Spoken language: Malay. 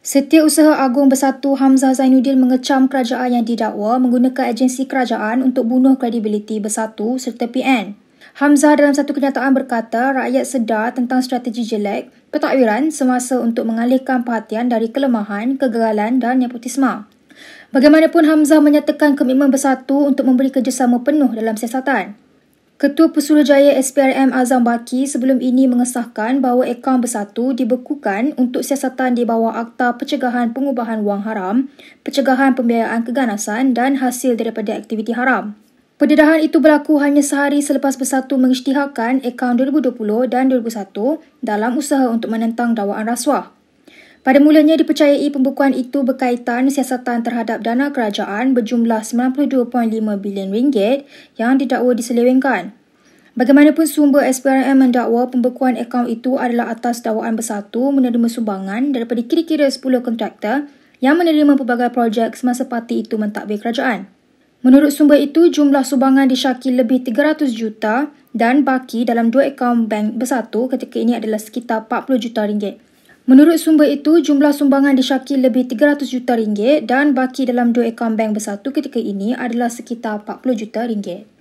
Setiap usaha agung Bersatu Hamzah Zainuddin mengecam kerajaan yang didakwa menggunakan agensi kerajaan untuk bunuh kredibiliti Bersatu serta PN. Hamzah dalam satu kenyataan berkata rakyat sedar tentang strategi jelek, petakwiran semasa untuk mengalihkan perhatian dari kelemahan, kegagalan dan nepotisme. Bagaimanapun Hamzah menyatakan komitmen bersatu untuk memberi kerjasama penuh dalam siasatan. Ketua Pesuruhjaya SPRM Azam Baki sebelum ini mengesahkan bahawa akaun bersatu dibekukan untuk siasatan di bawah Akta Pencegahan Pengubahan Wang Haram, Pencegahan Pembiayaan Keganasan dan Hasil daripada Aktiviti Haram. Pendedahan itu berlaku hanya sehari selepas bersatu mengisytiharkan akaun 2020 dan 2021 dalam usaha untuk menentang dakwaan rasuah. Pada mulanya dipercayai pembekuan itu berkaitan siasatan terhadap dana kerajaan berjumlah 92.5 bilion ringgit yang didakwa diselewengkan. Bagaimanapun sumber SPRM mendakwa pembekuan akaun itu adalah atas dakwaan bersatu menerima sumbangan daripada kira-kira 10 kontraktor yang menerima pelbagai projek semasa parti itu mentadbir kerajaan. Menurut sumber itu, jumlah sumbangan disyaki lebih 300 juta dan baki dalam dua akaun bank bersatu ketika ini adalah sekitar 40 juta ringgit. Menurut sumber itu, jumlah sumbangan disyaki lebih 300 juta ringgit dan baki dalam dua akaun bank bersatu ketika ini adalah sekitar 40 juta ringgit.